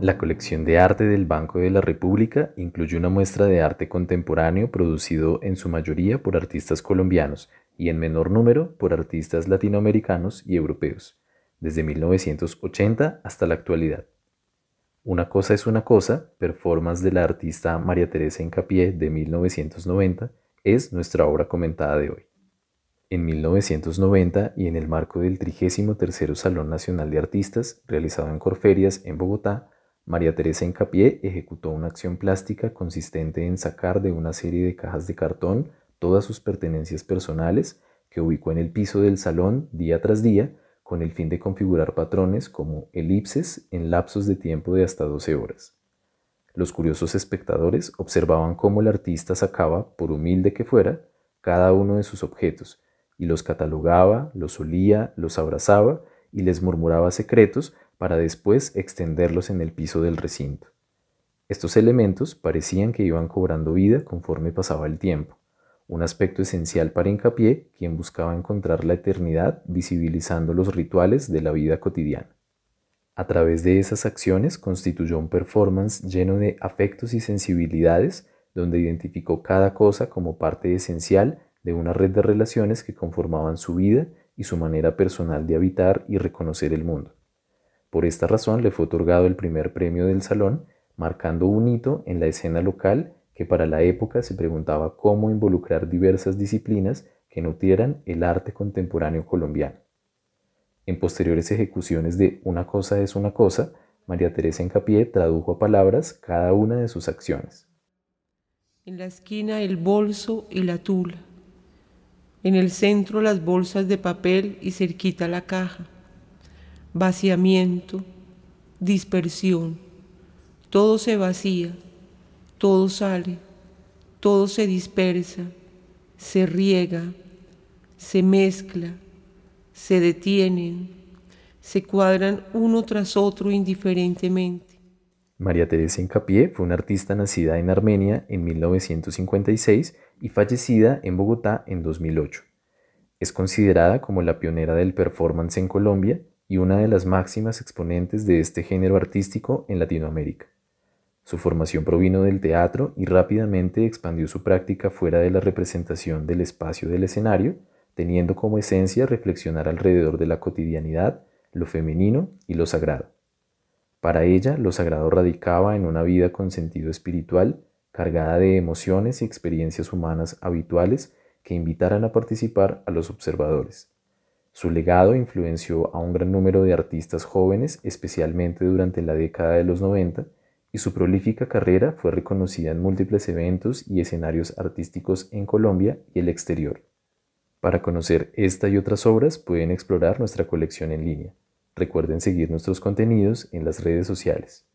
La colección de arte del Banco de la República incluye una muestra de arte contemporáneo producido en su mayoría por artistas colombianos y en menor número por artistas latinoamericanos y europeos, desde 1980 hasta la actualidad. Una cosa es una cosa, performance de la artista María Teresa Encapié de 1990, es nuestra obra comentada de hoy. En 1990 y en el marco del 33 Salón Nacional de Artistas, realizado en Corferias, en Bogotá, María Teresa Encapié ejecutó una acción plástica consistente en sacar de una serie de cajas de cartón todas sus pertenencias personales que ubicó en el piso del salón día tras día con el fin de configurar patrones como elipses en lapsos de tiempo de hasta 12 horas. Los curiosos espectadores observaban cómo el artista sacaba, por humilde que fuera, cada uno de sus objetos, y los catalogaba, los olía, los abrazaba y les murmuraba secretos para después extenderlos en el piso del recinto. Estos elementos parecían que iban cobrando vida conforme pasaba el tiempo, un aspecto esencial para hincapié quien buscaba encontrar la eternidad visibilizando los rituales de la vida cotidiana. A través de esas acciones constituyó un performance lleno de afectos y sensibilidades donde identificó cada cosa como parte esencial de una red de relaciones que conformaban su vida y su manera personal de habitar y reconocer el mundo. Por esta razón le fue otorgado el primer premio del salón, marcando un hito en la escena local que para la época se preguntaba cómo involucrar diversas disciplinas que nutrieran el arte contemporáneo colombiano. En posteriores ejecuciones de Una cosa es una cosa, María Teresa Encapié tradujo a palabras cada una de sus acciones. En la esquina el bolso y la tula. En el centro las bolsas de papel y cerquita la caja vaciamiento, dispersión. Todo se vacía, todo sale, todo se dispersa, se riega, se mezcla, se detienen, se cuadran uno tras otro indiferentemente. María Teresa Encapié fue una artista nacida en Armenia en 1956 y fallecida en Bogotá en 2008. Es considerada como la pionera del performance en Colombia y una de las máximas exponentes de este género artístico en Latinoamérica. Su formación provino del teatro y rápidamente expandió su práctica fuera de la representación del espacio del escenario, teniendo como esencia reflexionar alrededor de la cotidianidad, lo femenino y lo sagrado. Para ella, lo sagrado radicaba en una vida con sentido espiritual, cargada de emociones y experiencias humanas habituales que invitaran a participar a los observadores. Su legado influenció a un gran número de artistas jóvenes, especialmente durante la década de los 90, y su prolífica carrera fue reconocida en múltiples eventos y escenarios artísticos en Colombia y el exterior. Para conocer esta y otras obras pueden explorar nuestra colección en línea. Recuerden seguir nuestros contenidos en las redes sociales.